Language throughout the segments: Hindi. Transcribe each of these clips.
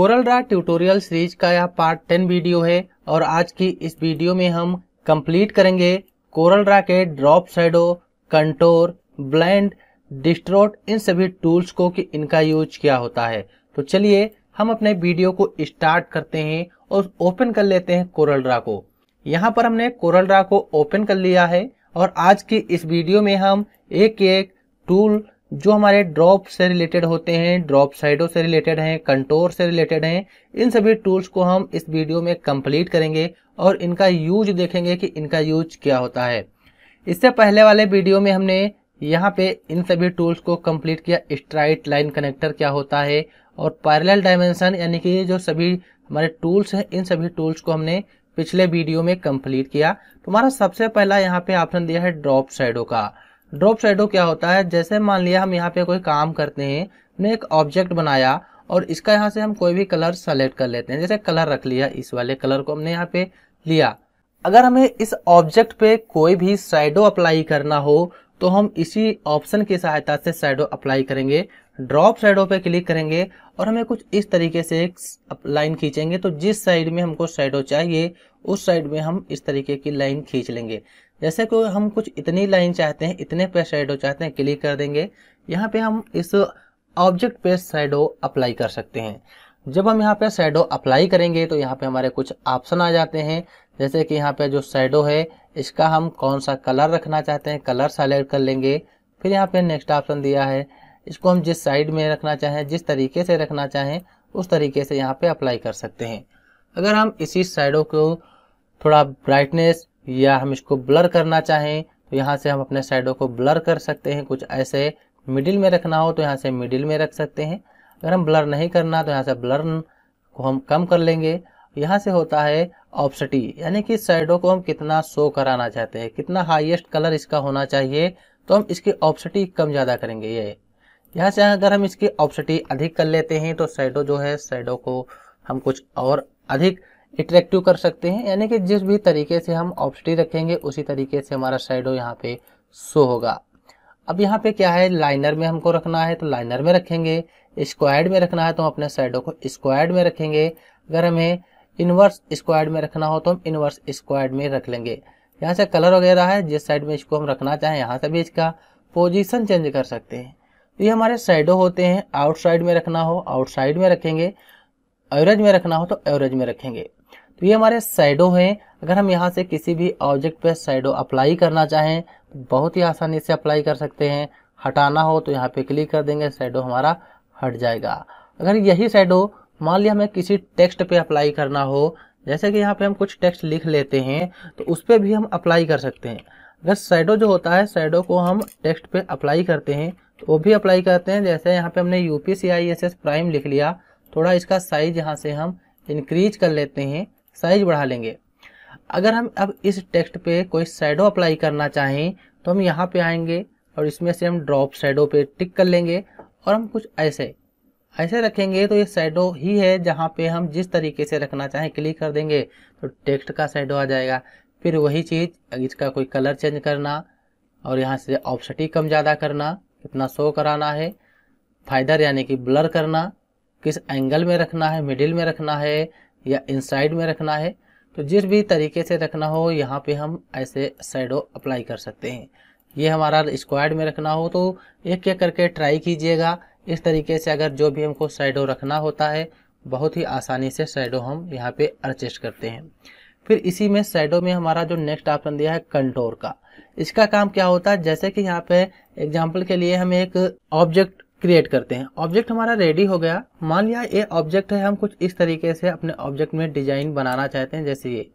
कोरल ड्रा ट्यूटोरियल सीरीज का यह पार्ट टेन वीडियो है और आज की इस वीडियो में हम कंप्लीट करेंगे कोरल ड्रा के drop shadow contour blend distort इन सभी टूल्स को कि इनका यूज क्या होता है तो चलिए हम अपने वीडियो को स्टार्ट करते हैं और ओपन कर लेते हैं कोरल ड्रा को यहाँ पर हमने कोरल ड्रा को ओपन कर लिया है और आज की इस वीडियो में हम एक एक टूल जो हमारे ड्रॉप से रिलेटेड होते हैं ड्रॉप साइडों से रिलेटेड हैं कंटोर से रिलेटेड हैं इन सभी टूल्स को हम इस वीडियो में कंप्लीट करेंगे और इनका यूज देखेंगे कि इनका यूज क्या होता है इससे पहले वाले वीडियो में हमने यहाँ पे इन सभी टूल्स को कंप्लीट किया स्ट्राइट लाइन कनेक्टर क्या होता है और पैरेलल डायमेंशन यानी कि जो सभी हमारे टूल्स हैं इन सभी टूल्स को हमने पिछले वीडियो में कंप्लीट किया तुम्हारा तो सबसे पहला यहाँ पे ऑप्शन दिया है ड्रॉप साइडों का ड्रॉप शेडो क्या होता है जैसे मान लिया हम यहाँ पे कोई काम करते हैं हमने एक ऑब्जेक्ट बनाया और इसका यहाँ से हम कोई भी कलर सेलेक्ट कर लेते हैं जैसे कलर रख लिया इस वाले कलर को हमने यहाँ पे लिया अगर हमें इस ऑब्जेक्ट पे कोई भी शेडो अप्लाई करना हो तो हम इसी ऑप्शन की सहायता से शेडो अप्लाई करेंगे ड्रॉप शेडो पे क्लिक करेंगे और हमें कुछ इस तरीके से एक लाइन खींचेंगे तो जिस साइड में हमको शेडो चाहिए उस साइड में हम इस तरीके की लाइन खींच लेंगे जैसे कि हम कुछ इतनी लाइन चाहते हैं इतने पे शेडो चाहते हैं क्लिक कर देंगे यहाँ पे हम इस ऑब्जेक्ट पे शेडो अप्लाई कर सकते हैं जब हम यहाँ पे शेडो अप्लाई करेंगे तो यहाँ पे हमारे कुछ ऑप्शन आ जाते हैं जैसे कि यहाँ पे जो शेडो है इसका हम कौन सा कलर रखना चाहते हैं कलर सेलेक्ट कर लेंगे फिर यहाँ पे नेक्स्ट ऑप्शन दिया है इसको हम जिस साइड में रखना चाहें जिस तरीके से रखना चाहें उस तरीके से यहाँ पे अप्लाई कर सकते हैं अगर हम इसी साइडों को थोड़ा ब्राइटनेस या हम इसको ब्लर करना चाहें तो यहाँ से हम अपने साइडों को ब्लर कर सकते हैं कुछ ऐसे मिडिल में रखना हो तो यहाँ से मिडिल में रख सकते हैं अगर हम ब्लर नहीं करना तो यहाँ से ब्लर को हम कम कर लेंगे यहाँ से होता है ऑप्सिटी यानी कि साइडों को हम कितना शो कराना चाहते हैं कितना हाईएस्ट कलर इसका होना चाहिए तो हम इसकी ऑप्सिटी कम ज़्यादा करेंगे ये यहाँ से अगर हम इसकी ऑप्शिटी अधिक कर लेते हैं तो साइडो जो है साइडो को हम कुछ और अधिक अट्रैक्टिव कर सकते हैं यानी कि जिस भी तरीके से हम ऑप्शिटी रखेंगे उसी तरीके से हमारा साइडो यहाँ पे शो होगा अब यहाँ पे क्या है लाइनर में हमको रखना है तो लाइनर में रखेंगे स्क्वाड में रखना है तो हम अपने साइडों को स्क्वाड में रखेंगे अगर हमें इनवर्स स्क्वाड में रखना हो तो हम इनवर्स स्क्वाड में रख लेंगे यहाँ से कलर वगैरह है जिस साइड में इसको हम रखना चाहें यहाँ से भी इसका पोजीशन चेंज कर सकते हैं तो ये हमारे साइडो होते हैं आउटसाइड में रखना हो आउटसाइड में रखेंगे एवरेज में रखना हो तो एवरेज में रखेंगे तो ये हमारे साइडो हैं अगर हम यहाँ से किसी भी ऑब्जेक्ट पे साइडो अप्लाई करना चाहें तो बहुत ही आसानी से अप्लाई कर सकते हैं हटाना हो तो यहाँ पे क्लिक कर देंगे साइडो हमारा हट जाएगा अगर यही साइडो मान लिया हमें किसी टेक्स्ट पे अप्लाई करना हो जैसे कि यहाँ पे हम कुछ टेक्स्ट लिख लेते हैं तो उस पर भी हम अप्लाई कर सकते हैं अगर शेडो जो होता है शेडो को हम टेक्स्ट पे अप्लाई करते हैं तो वो भी अप्लाई करते हैं जैसे यहाँ पे हमने यू पी प्राइम लिख लिया थोड़ा इसका साइज यहाँ से हम इंक्रीज कर लेते हैं साइज बढ़ा लेंगे अगर हम अब इस टेक्स्ट पे कोई शेडो अप्लाई करना चाहें तो हम यहाँ पे आएंगे और इसमें से हम ड्रॉप शेडो पे टिक कर लेंगे और हम कुछ ऐसे ऐसे रखेंगे तो ये शेडो ही है जहाँ पे हम जिस तरीके से रखना चाहें क्लिक कर देंगे तो टेक्स्ट का शेडो आ जाएगा फिर वही चीज़ इसका कोई कलर चेंज करना और यहाँ से ऑप्सिटी कम ज़्यादा करना कितना शो कराना है फाइदर यानी कि ब्लर करना किस एंगल में रखना है मिडिल में रखना है या इनसाइड में रखना है तो जिस भी तरीके से रखना हो यहाँ पे हम ऐसे शेडो अप्लाई कर सकते हैं ये हमारा स्क्वायर में रखना हो तो एक एक करके ट्राई कीजिएगा इस तरीके से अगर जो भी हमको शेडो रखना होता है बहुत ही आसानी से शेडो हम यहाँ पे एडजस्ट करते हैं फिर इसी में साइडो में हमारा जो नेक्स्ट ऑप्शन दिया है कंटोर का इसका काम क्या होता है जैसे कि यहाँ पे एग्जाम्पल के लिए हम एक ऑब्जेक्ट क्रिएट करते हैं ऑब्जेक्ट हमारा रेडी हो गया मान लिया ये ऑब्जेक्ट है हम कुछ इस तरीके से अपने ऑब्जेक्ट में डिजाइन बनाना चाहते हैं जैसे ये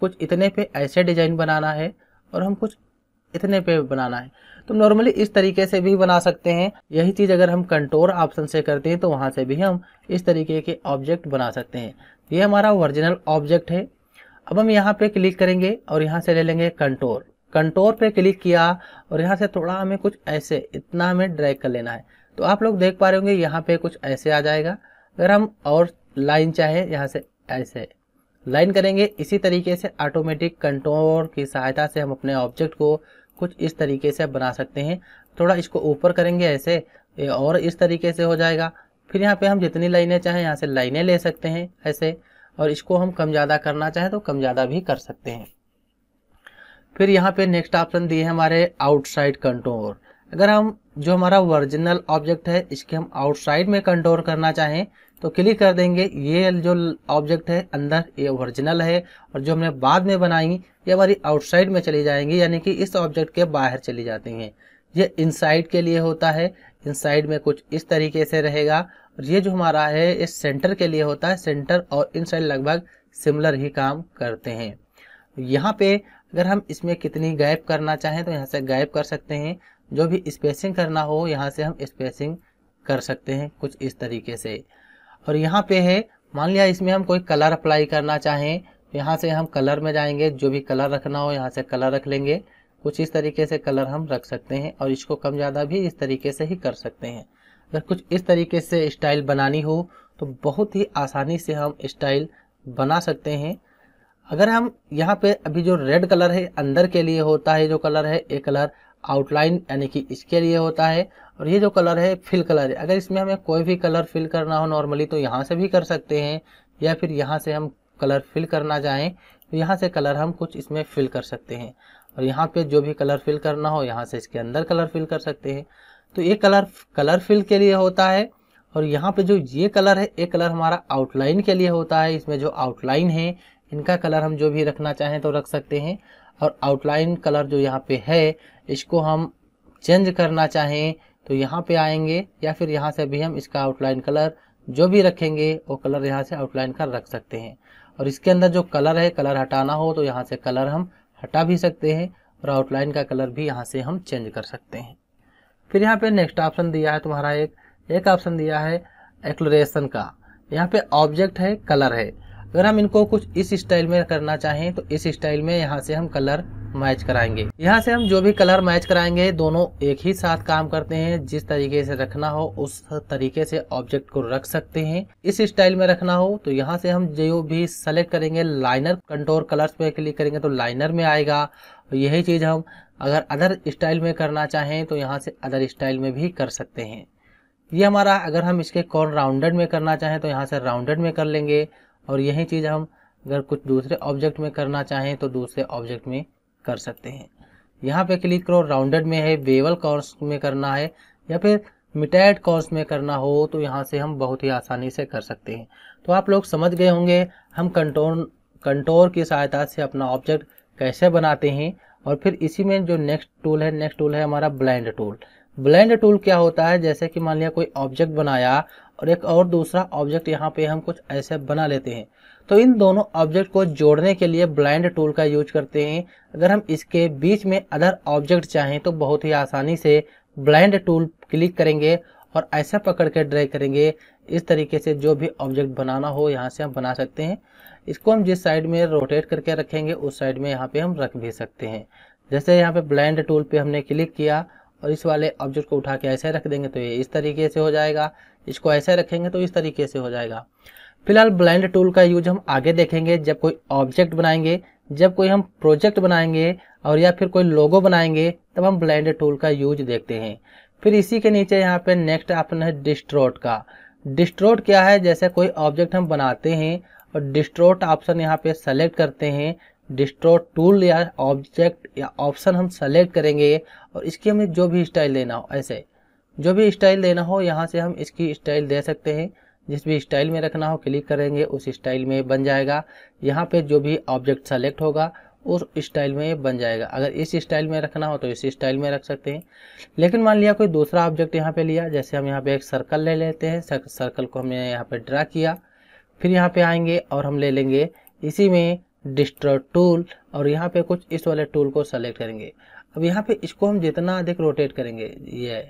कुछ इतने पे ऐसे डिजाइन बनाना है और हम कुछ इतने पे बनाना है तो नॉर्मली इस तरीके से भी बना सकते हैं यही चीज़ अगर हम कंट्रोल ऑप्शन से करते हैं तो वहां से भी हम इस तरीके के ऑब्जेक्ट बना सकते हैं ये हमारा ओरिजिनल ऑब्जेक्ट है अब हम यहाँ पे क्लिक करेंगे और यहाँ से ले लेंगे कंटोर कंटोर पे क्लिक किया और यहाँ से थोड़ा हमें कुछ ऐसे इतना हमें ड्रैग कर लेना है तो आप लोग देख पा रहे होंगे यहाँ पे कुछ ऐसे आ जाएगा अगर हम और लाइन चाहे यहाँ से ऐसे लाइन करेंगे इसी तरीके से ऑटोमेटिक कंट्रोल की सहायता से हम अपने ऑब्जेक्ट को कुछ इस तरीके से बना सकते हैं थोड़ा इसको ऊपर करेंगे ऐसे और इस तरीके से हो जाएगा फिर यहाँ पे हम जितनी लाइनें चाहें यहाँ से लाइनें ले सकते हैं ऐसे और इसको हम कम ज़्यादा करना चाहें तो कम ज़्यादा भी कर सकते हैं फिर यहाँ पे नेक्स्ट ऑप्शन दिए हमारे आउटसाइड कंट्रोल अगर हम जो हमारा ओरिजिनल ऑब्जेक्ट है इसके हम आउटसाइड में कंट्रोल करना चाहें तो क्लिक कर देंगे ये जो ऑब्जेक्ट है अंदर ये ओरिजिनल है और जो हमने बाद में बनाई ये हमारी आउटसाइड में चली जाएंगी यानी कि इस ऑब्जेक्ट के बाहर चली जाती हैं ये इनसाइड के लिए होता है इनसाइड में कुछ इस तरीके से रहेगा और ये जो हमारा है ये सेंटर के लिए होता है सेंटर और इनसाइड लगभग सिमिलर ही काम करते हैं यहाँ पे अगर हम इसमें कितनी गैप करना चाहें तो यहाँ से गैप कर सकते हैं जो भी स्पेसिंग करना हो यहाँ से हम स्पेसिंग कर सकते हैं कुछ इस तरीके से और यहाँ पे है मान लिया इसमें हम कोई कलर अप्लाई करना चाहें तो यहाँ से हम कलर में जाएंगे जो भी कलर रखना हो यहाँ से कलर रख लेंगे कुछ इस तरीके से कलर हम रख सकते हैं और इसको कम ज़्यादा भी इस तरीके से ही कर सकते हैं अगर कुछ इस तरीके से स्टाइल बनानी हो तो बहुत ही आसानी से हम स्टाइल बना सकते हैं अगर हम यहाँ पे अभी जो रेड कलर है अंदर के लिए होता है जो कलर है ये कलर आउटलाइन यानी कि इसके लिए होता है और ये जो कलर है फिल कलर है अगर इसमें हमें कोई भी कलर फिल करना हो नॉर्मली तो यहाँ से भी कर सकते हैं या फिर यहाँ से हम कलर फिल करना चाहें तो यहाँ से कलर हम कुछ इसमें फिल कर सकते हैं और यहाँ पे जो भी कलर फिल करना हो यहाँ से इसके अंदर कलर फिल कर सकते हैं तो ये कलर कलर फिल के लिए होता है और यहाँ पे जो ये कलर है ये कलर हमारा आउटलाइन के लिए होता है इसमें जो आउटलाइन है इनका कलर हम जो भी रखना चाहें तो रख सकते हैं और आउटलाइन कलर जो यहाँ पे है इसको हम चेंज करना चाहें तो यहाँ पे आएंगे या फिर यहाँ से भी हम इसका आउटलाइन कलर जो भी रखेंगे वो कलर यहाँ से आउटलाइन कर रख सकते हैं और इसके अंदर जो कलर है कलर हटाना हो तो यहाँ से कलर हम हटा भी सकते हैं और आउटलाइन का कलर भी यहाँ से हम चेंज कर सकते हैं फिर यहाँ पे नेक्स्ट ऑप्शन दिया है तुम्हारा एक एक ऑप्शन दिया है एक्लोरेशन का यहाँ पे ऑब्जेक्ट है कलर है अगर हम इनको कुछ इस स्टाइल में करना चाहें तो इस स्टाइल में यहाँ से हम कलर मैच कराएंगे यहाँ से हम जो भी कलर मैच कराएंगे दोनों एक ही साथ काम करते हैं जिस तरीके से रखना हो उस तरीके से ऑब्जेक्ट को रख सकते हैं इस स्टाइल में रखना हो तो यहाँ से हम जो भी सेलेक्ट करेंगे लाइनर कंट्रोल कलर्स पे क्लिक करेंगे तो लाइनर में आएगा यही चीज़ हम अगर अदर स्टाइल में करना चाहें तो यहाँ से अदर स्टाइल में भी कर सकते हैं ये हमारा अगर हम इसके कॉर्न राउंडेड में करना चाहें तो यहाँ से राउंडेड में कर लेंगे और यही चीज़ हम अगर कुछ दूसरे ऑब्जेक्ट में करना चाहें तो दूसरे ऑब्जेक्ट में कर सकते हैं यहाँ पे क्लिक करो राउंडेड में है वेवल कॉर्स में करना है या फिर मिटैड कॉर्स में करना हो तो यहाँ से हम बहुत ही आसानी से कर सकते हैं तो आप लोग समझ गए होंगे हम कंटोर कंटोर की सहायता से अपना ऑब्जेक्ट कैसे बनाते हैं और फिर इसी में जो नेक्स्ट टूल है नेक्स्ट टूल है हमारा ब्लाइंड टूल ब्लाइंड टूल क्या होता है जैसे कि मान लिया कोई ऑब्जेक्ट बनाया और एक और दूसरा ऑब्जेक्ट यहाँ पे हम कुछ ऐसे बना लेते हैं तो इन दोनों ऑब्जेक्ट को जोड़ने के लिए ब्लाइंड टूल का यूज करते हैं अगर हम इसके बीच में अदर ऑब्जेक्ट चाहें तो बहुत ही आसानी से ब्लाइंड टूल क्लिक करेंगे और ऐसा पकड़ के ड्राई करेंगे इस तरीके से जो भी ऑब्जेक्ट बनाना हो यहाँ से हम बना सकते हैं इसको हम जिस साइड में रोटेट करके रखेंगे उस साइड में यहाँ पे हम रख भी सकते हैं जैसे यहाँ पे ब्लाइंड टूल पे हमने क्लिक किया और इस वाले ऑब्जेक्ट को उठा के ऐसे रख देंगे तो ये इस तरीके से हो जाएगा इसको ऐसे रखेंगे तो इस तरीके से हो जाएगा फिलहाल ब्लेंड टूल का यूज हम आगे देखेंगे जब कोई ऑब्जेक्ट बनाएंगे जब कोई हम प्रोजेक्ट बनाएंगे और या फिर कोई लोगो बनाएंगे तब हम ब्लेंड टूल का यूज देखते हैं फिर इसी के नीचे यहाँ पे नेक्स्ट ऑप्शन है डिस्ट्रोट का डिस्ट्रोट क्या है जैसे कोई ऑब्जेक्ट हम बनाते हैं और डिस्ट्रोट ऑप्शन यहाँ पे सेलेक्ट करते हैं डिस्ट्रोट टूल या ऑब्जेक्ट या ऑप्शन हम सेलेक्ट करेंगे और इसकी हमें जो भी स्टाइल देना हो ऐसे जो भी स्टाइल देना हो यहाँ से हम इसकी स्टाइल दे सकते हैं जिस भी स्टाइल में रखना हो क्लिक करेंगे उस स्टाइल में बन जाएगा यहाँ पे जो भी ऑब्जेक्ट सेलेक्ट होगा उस स्टाइल में बन जाएगा अगर इस स्टाइल में रखना हो तो इस स्टाइल में रख सकते हैं लेकिन मान लिया कोई दूसरा ऑब्जेक्ट यहाँ पे लिया जैसे हम यहाँ पे एक सर्कल ले लेते हैं सर्कल को हमने यहाँ पे ड्रा किया फिर यहाँ पे आएंगे और हम ले लेंगे इसी में डिस्ट्रो टूल और यहाँ पे कुछ इस वाले टूल को सेलेक्ट करेंगे अब यहाँ पे इसको हम जितना अधिक रोटेट करेंगे ये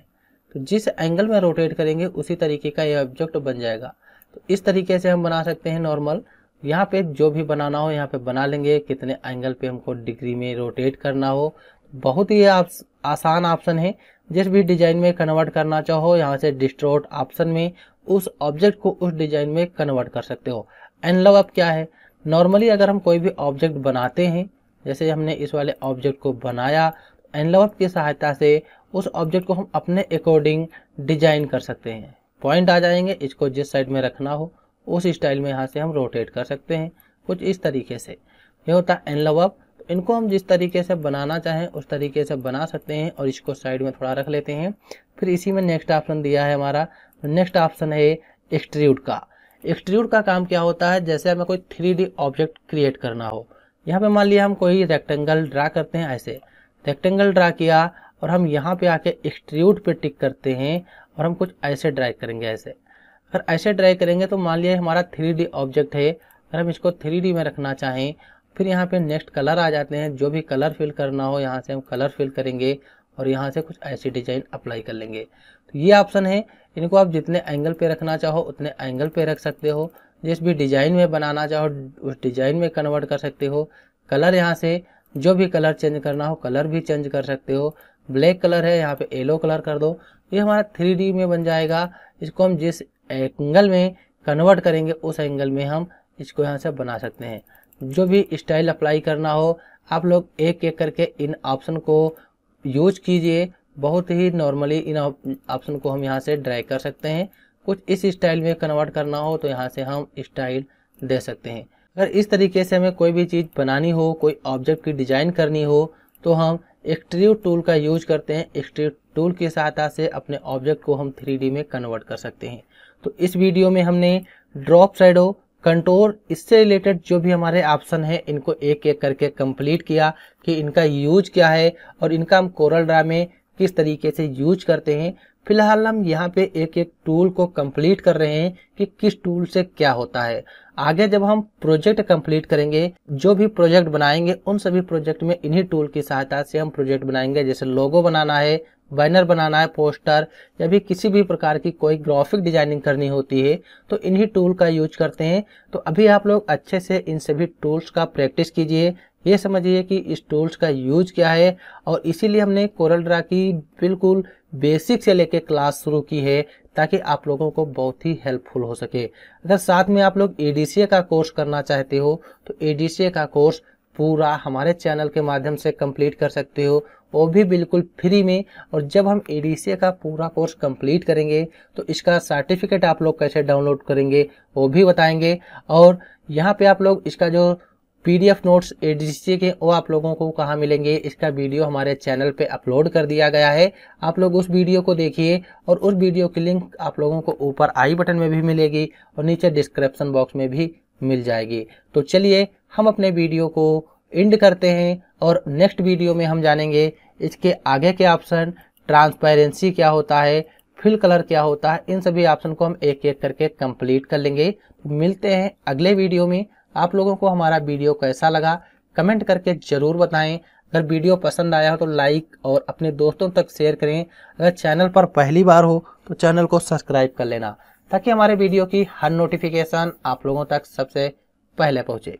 तो जिस एंगल में रोटेट करेंगे उसी तरीके का ये ऑब्जेक्ट बन जाएगा तो इस तरीके से हम बना सकते हैं नॉर्मल यहाँ पे जो भी बनाना हो यहाँ पे बना लेंगे कितने एंगल पे हमको डिग्री में रोटेट करना हो बहुत ही आप, आसान ऑप्शन है जिस भी डिजाइन में कन्वर्ट करना चाहो यहाँ से डिस्ट्रोट ऑप्शन में उस ऑब्जेक्ट को उस डिजाइन में कन्वर्ट कर सकते हो एनलॉग अब क्या है नॉर्मली अगर हम कोई भी ऑब्जेक्ट बनाते हैं जैसे हमने इस वाले ऑब्जेक्ट को बनाया एनलॉग की सहायता से उस ऑब्जेक्ट को हम अपने अकॉर्डिंग डिजाइन कर सकते हैं पॉइंट आ जाएंगे इसको जिस साइड में रखना हो उस स्टाइल में यहाँ से हम रोटेट कर सकते हैं कुछ इस तरीके से ये होता है एनलव अप तो इनको हम जिस तरीके से बनाना चाहें उस तरीके से बना सकते हैं और इसको साइड में थोड़ा रख लेते हैं फिर इसी में नेक्स्ट ऑप्शन दिया है हमारा नेक्स्ट ऑप्शन है एक्सट्रीड का एक्सट्रीड का काम क्या होता है जैसे हमें कोई थ्री ऑब्जेक्ट क्रिएट करना हो यहाँ पे मान लिया हम कोई रेक्टेंगल ड्रा करते हैं ऐसे रेक्टेंगल ड्रा किया और हम यहाँ पे आके एक्सट्रीट पे टिक करते हैं और हम कुछ ऐसे ड्राई करेंगे ऐसे अगर ऐसे ड्राई करेंगे तो मान लिया हमारा थ्री ऑब्जेक्ट है अगर हम इसको थ्री में रखना चाहें फिर यहाँ पे नेक्स्ट कलर आ जाते हैं जो भी कलर फिल करना हो यहाँ से हम कलर फिल करेंगे और यहाँ से कुछ ऐसी डिजाइन अप्लाई कर लेंगे तो ये ऑप्शन है इनको आप जितने एंगल पे रखना चाहो उतने एंगल पे रख सकते हो जिस भी डिजाइन में बनाना चाहो उस डिजाइन में कन्वर्ट कर सकते हो कलर यहाँ से जो भी कलर चेंज करना हो कलर भी चेंज कर सकते हो ब्लैक कलर है यहाँ पे येलो कलर कर दो ये हमारा थ्री में बन जाएगा इसको हम जिस एंगल में कन्वर्ट करेंगे उस एंगल में हम इसको यहाँ से बना सकते हैं जो भी स्टाइल अप्लाई करना हो आप लोग एक एक करके इन ऑप्शन को यूज कीजिए बहुत ही नॉर्मली इन ऑप्शन को हम यहाँ से ड्राई कर सकते हैं कुछ इस स्टाइल में कन्वर्ट करना हो तो यहाँ से हम स्टाइल दे सकते हैं अगर इस तरीके से हमें कोई भी चीज़ बनानी हो कोई ऑब्जेक्ट की डिज़ाइन करनी हो तो हम एक्सट्रीव टूल का यूज करते हैं एक्सट्रीव टूल की सहायता से अपने ऑब्जेक्ट को हम थ्री में कन्वर्ट कर सकते हैं तो इस वीडियो में हमने ड्रॉप साइडो कंट्रोल इससे रिलेटेड जो भी हमारे ऑप्शन है इनको एक एक करके कंप्लीट किया कि इनका यूज क्या है और इनका हम कोरल ड्रा में किस तरीके से यूज करते हैं फिलहाल हम यहाँ पे एक एक टूल को कंप्लीट कर रहे हैं कि किस टूल से क्या होता है आगे जब हम प्रोजेक्ट कंप्लीट करेंगे जो भी प्रोजेक्ट बनाएंगे उन सभी प्रोजेक्ट में इन्हीं टूल की सहायता से हम प्रोजेक्ट बनाएंगे जैसे लोगो बनाना है बैनर बनाना है पोस्टर या भी किसी भी प्रकार की कोई ग्राफिक डिजाइनिंग करनी होती है तो इन्हीं टूल का यूज करते हैं तो अभी आप लोग अच्छे से इन सभी टूल्स का प्रैक्टिस कीजिए ये समझिए कि इस टूल्स का यूज क्या है और इसीलिए हमने कोरल ड्रा की बिल्कुल बेसिक से लेके क्लास शुरू की है ताकि आप लोगों को बहुत ही हेल्पफुल हो सके अगर साथ में आप लोग एडीसीए का कोर्स करना चाहते हो तो ए का कोर्स पूरा हमारे चैनल के माध्यम से कंप्लीट कर सकते हो वो भी बिल्कुल फ्री में और जब हम ए का पूरा कोर्स कंप्लीट करेंगे तो इसका सर्टिफिकेट आप लोग कैसे डाउनलोड करेंगे वो भी बताएंगे और यहाँ पे आप लोग इसका जो पीडीएफ नोट्स एडीसी के वो आप लोगों को कहाँ मिलेंगे इसका वीडियो हमारे चैनल पे अपलोड कर दिया गया है आप लोग उस वीडियो को देखिए और उस वीडियो की लिंक आप लोगों को ऊपर आई बटन में भी मिलेगी और नीचे डिस्क्रिप्शन बॉक्स में भी मिल जाएगी तो चलिए हम अपने वीडियो को एंड करते हैं और नेक्स्ट वीडियो में हम जानेंगे इसके आगे के ऑप्शन ट्रांसपेरेंसी क्या होता है फिल कलर क्या होता है इन सभी ऑप्शन को हम एक एक करके कंप्लीट कर लेंगे तो मिलते हैं अगले वीडियो में आप लोगों को हमारा वीडियो कैसा लगा कमेंट करके ज़रूर बताएं अगर वीडियो पसंद आया हो तो लाइक और अपने दोस्तों तक शेयर करें अगर चैनल पर पहली बार हो तो चैनल को सब्सक्राइब कर लेना ताकि हमारे वीडियो की हर नोटिफिकेशन आप लोगों तक सबसे पहले पहुंचे